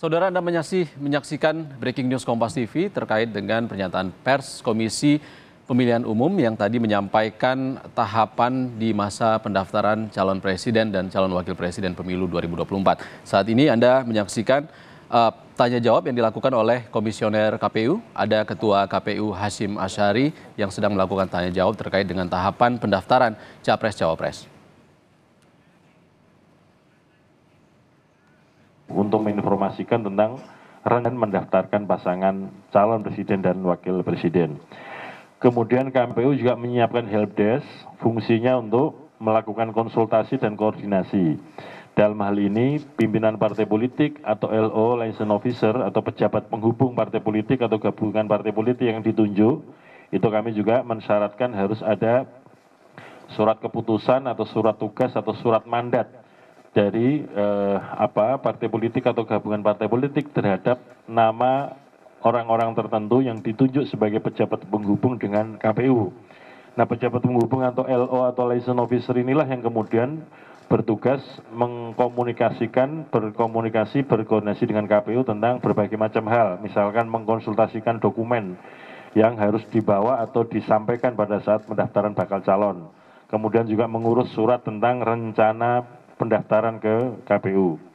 Saudara Anda menyaksih, menyaksikan Breaking News Kompas TV terkait dengan pernyataan pers Komisi Pemilihan Umum yang tadi menyampaikan tahapan di masa pendaftaran calon presiden dan calon wakil presiden pemilu 2024. Saat ini Anda menyaksikan uh, tanya jawab yang dilakukan oleh komisioner KPU. Ada Ketua KPU Hasim Asyari yang sedang melakukan tanya jawab terkait dengan tahapan pendaftaran capres-cawapres. untuk menginformasikan tentang rencana mendaftarkan pasangan calon presiden dan wakil presiden. Kemudian KPU juga menyiapkan helpdesk, fungsinya untuk melakukan konsultasi dan koordinasi. Dalam hal ini, pimpinan partai politik atau LO, license officer, atau pejabat penghubung partai politik atau gabungan partai politik yang ditunjuk, itu kami juga mensyaratkan harus ada surat keputusan atau surat tugas atau surat mandat dari eh, apa partai politik atau gabungan partai politik terhadap nama orang orang tertentu yang ditunjuk sebagai pejabat penghubung dengan KPU. Nah, pejabat penghubung atau LO atau liaison officer inilah yang kemudian bertugas mengkomunikasikan, berkomunikasi, berkoordinasi dengan KPU tentang berbagai macam hal, misalkan mengkonsultasikan dokumen yang harus dibawa atau disampaikan pada saat pendaftaran bakal calon. Kemudian juga mengurus surat tentang rencana pendaftaran ke kpu